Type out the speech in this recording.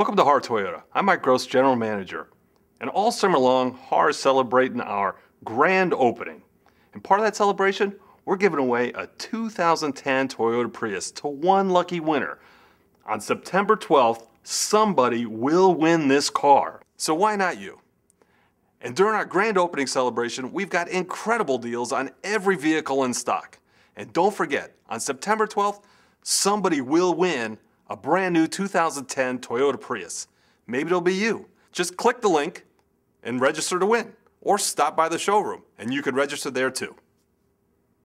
Welcome to Har Toyota. I'm Mike Gross, General Manager. And all summer long, Har is celebrating our grand opening. And part of that celebration, we're giving away a 2010 Toyota Prius to one lucky winner. On September 12th, somebody will win this car. So why not you? And during our grand opening celebration, we've got incredible deals on every vehicle in stock. And don't forget, on September 12th, somebody will win a brand new 2010 Toyota Prius. Maybe it'll be you. Just click the link and register to win, or stop by the showroom, and you can register there too.